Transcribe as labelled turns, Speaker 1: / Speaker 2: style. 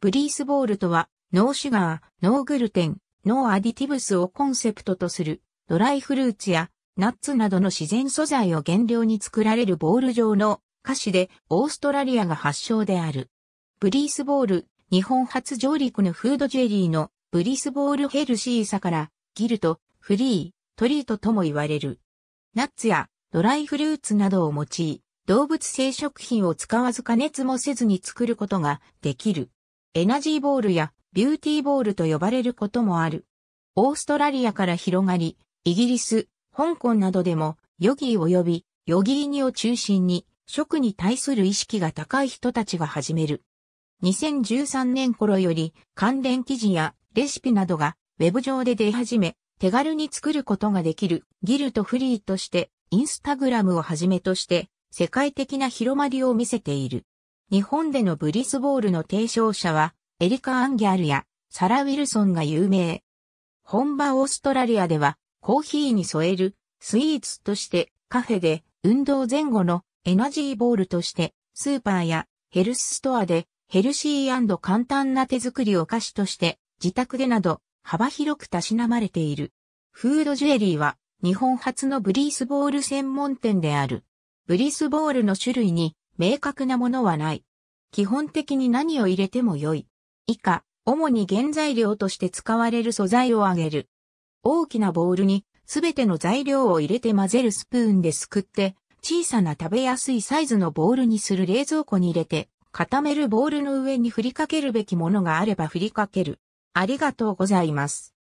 Speaker 1: ブリースボールとは、ノーシュガー、ノーグルテン、ノーアディティブスをコンセプトとする、ドライフルーツやナッツなどの自然素材を原料に作られるボール状の菓子で、オーストラリアが発祥である。ブリースボール、日本初上陸のフードジェリーのブリースボールヘルシーさから、ギルト、フリー、トリートとも言われる。ナッツやドライフルーツなどを用い、動物性食品を使わず加熱もせずに作ることができる。エナジーボールやビューティーボールと呼ばれることもある。オーストラリアから広がり、イギリス、香港などでも、ヨギー及びヨギーニを中心に、食に対する意識が高い人たちが始める。2013年頃より関連記事やレシピなどがウェブ上で出始め、手軽に作ることができるギルトフリーとして、インスタグラムをはじめとして世界的な広まりを見せている。日本でのブリスボールの提唱者は、エリカ・アンギャルやサラ・ウィルソンが有名。本場オーストラリアでは、コーヒーに添えるスイーツとしてカフェで運動前後のエナジーボールとしてスーパーやヘルスストアでヘルシー簡単な手作りお菓子として自宅でなど幅広くたしなまれている。フードジュエリーは日本初のブリースボール専門店である。ブリースボールの種類に明確なものはない。基本的に何を入れても良い。以下、主に原材料として使われる素材を挙げる。大きなボウルにすべての材料を入れて混ぜるスプーンですくって、小さな食べやすいサイズのボウルにする冷蔵庫に入れて、固めるボウルの上に振りかけるべきものがあれば振りかける。ありがとうございます。